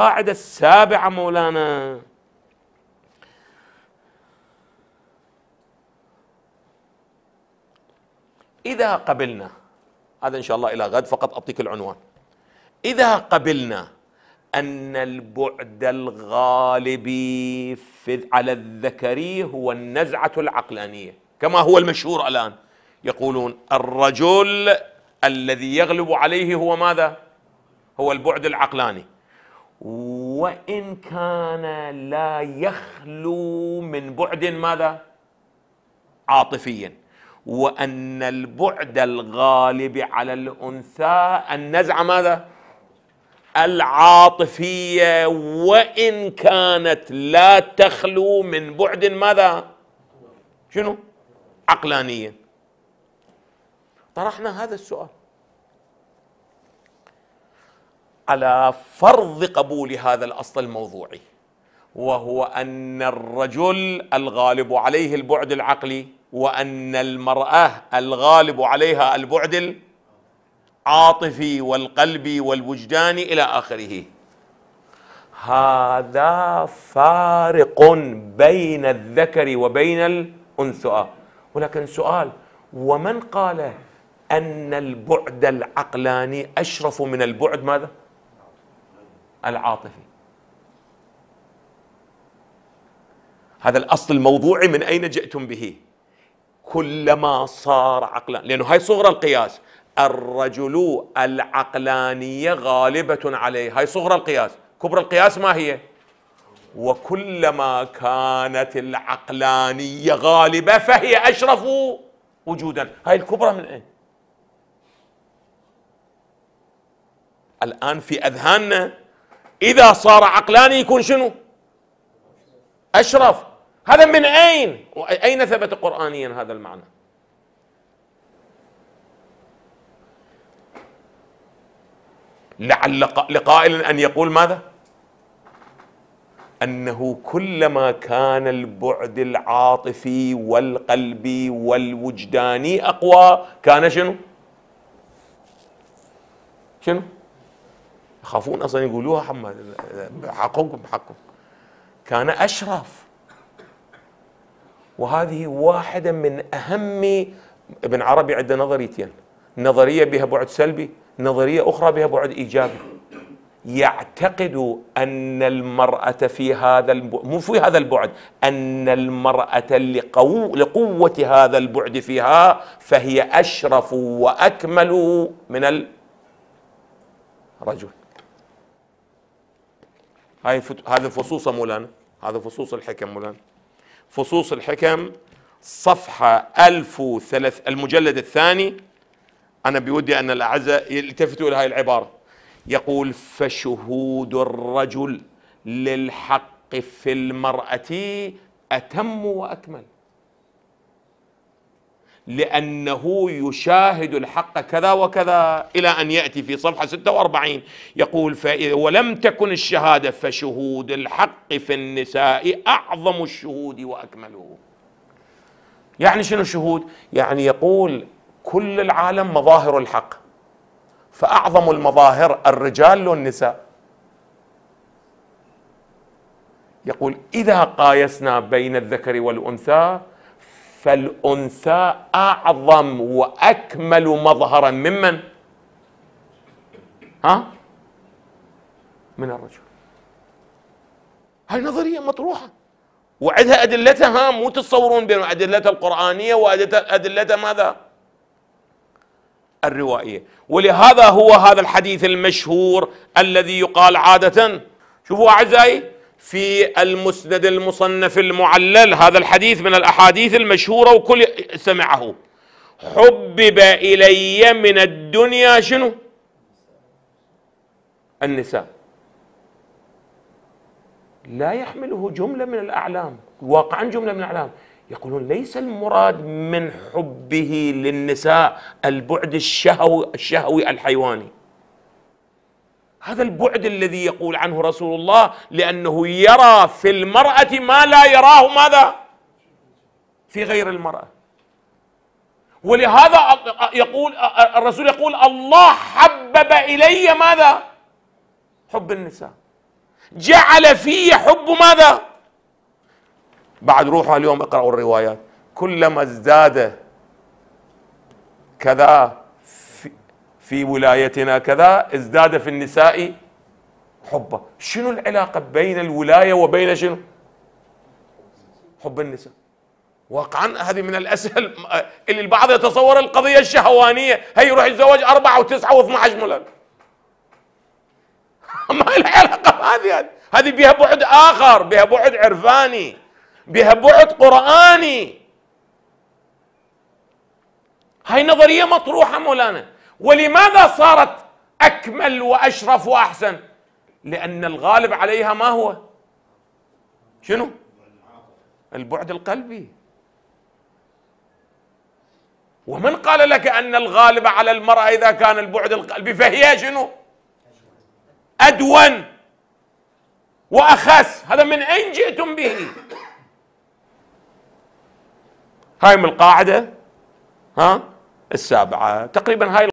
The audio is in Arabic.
القاعدة السابعة مولانا إذا قبلنا هذا إن شاء الله إلى غد فقط أعطيك العنوان إذا قبلنا أن البعد الغالبي في على الذكري هو النزعة العقلانية كما هو المشهور الآن يقولون الرجل الذي يغلب عليه هو ماذا؟ هو البعد العقلاني وإن كان لا يخلو من بعد ماذا؟ عاطفيا وأن البعد الغالب على الأنثى النزعة ماذا؟ العاطفية وإن كانت لا تخلو من بعد ماذا؟ شنو؟ عقلانيا طرحنا هذا السؤال على فرض قبول هذا الاصل الموضوعي وهو ان الرجل الغالب عليه البعد العقلي وان المراه الغالب عليها البعد العاطفي والقلبي والوجداني الى اخره هذا فارق بين الذكر وبين الانثى ولكن سؤال ومن قال ان البعد العقلاني اشرف من البعد ماذا العاطفي هذا الأصل الموضوعي من أين جئتم به كلما صار عقلا لأنه هاي صغرى القياس الرجل العقلانية غالبة عليه هاي صغرى القياس كبرى القياس ما هي وكلما كانت العقلانية غالبة فهي أشرف وجودا هاي الكبرى من أين الآن في أذهاننا اذا صار عقلاني يكون شنو اشرف هذا من اين اين ثبت قرانيا هذا المعنى لعل لقائل ان يقول ماذا انه كلما كان البعد العاطفي والقلبي والوجداني اقوى كان شنو شنو يخافون اصلا يقولوها حما حقكم حقكم كان اشرف وهذه واحده من اهم ابن عربي عنده نظريتين نظريه بها بعد سلبي نظريه اخرى بها بعد ايجابي يعتقد ان المراه في هذا البعد مو في هذا البعد ان المراه لقو لقوه هذا البعد فيها فهي اشرف واكمل من الرجل هاي فت... هذا فصوص مولانا هذا فصوص الحكم مولانا فصوص الحكم صفحة 1003 المجلد الثاني أنا بودي أن الأعزاء يلتفتوا إلى هاي العبارة يقول فشهود الرجل للحق في المرأة أتم وأكمل لأنه يشاهد الحق كذا وكذا إلى أن يأتي في صفحة 46 يقول فإذا ولم تكن الشهادة فشهود الحق في النساء أعظم الشهود وأكمله يعني شنو شهود؟ يعني يقول كل العالم مظاهر الحق فأعظم المظاهر الرجال والنساء يقول إذا قايسنا بين الذكر والأنثى فالأنثى أعظم وأكمل مظهرا ممن؟ ها؟ من الرجل هاي نظرية مطروحة وعدها أدلتها مو تتصورون بين أدلتها القرآنية وأدلتها ماذا؟ الروائية ولهذا هو هذا الحديث المشهور الذي يقال عادة شوفوا أعزائي في المسند المصنف المعلل هذا الحديث من الأحاديث المشهورة وكل سمعه حبب إلي من الدنيا شنو النساء لا يحمله جملة من الأعلام واقعا جملة من الأعلام يقولون ليس المراد من حبه للنساء البعد الشهوي الشهوي الحيواني هذا البعد الذي يقول عنه رسول الله لأنه يرى في المرأة ما لا يراه ماذا في غير المرأة ولهذا يقول الرسول يقول الله حبب إلي ماذا حب النساء جعل في حب ماذا بعد روحوا اليوم اقرأوا الروايات كلما ازداد كذا في ولايتنا كذا ازداد في النساء حبا شنو العلاقه بين الولايه وبين شنو حب النساء واقعا هذه من الاسهل اللي البعض يتصور القضيه الشهوانيه هي يروح يتزوج أربعة وتسعة و12 ملل ما العلاقه هذه هذه بها بعد اخر بها بعد عرفاني بها بعد قراني هاي نظريه مطروحه مولانا ولماذا صارت اكمل واشرف واحسن لان الغالب عليها ما هو شنو البعد القلبي ومن قال لك ان الغالب على المراه اذا كان البعد القلبي فهي شنو ادون واخس هذا من اين جئتم به هاي من القاعده ها السابعه تقريبا هاي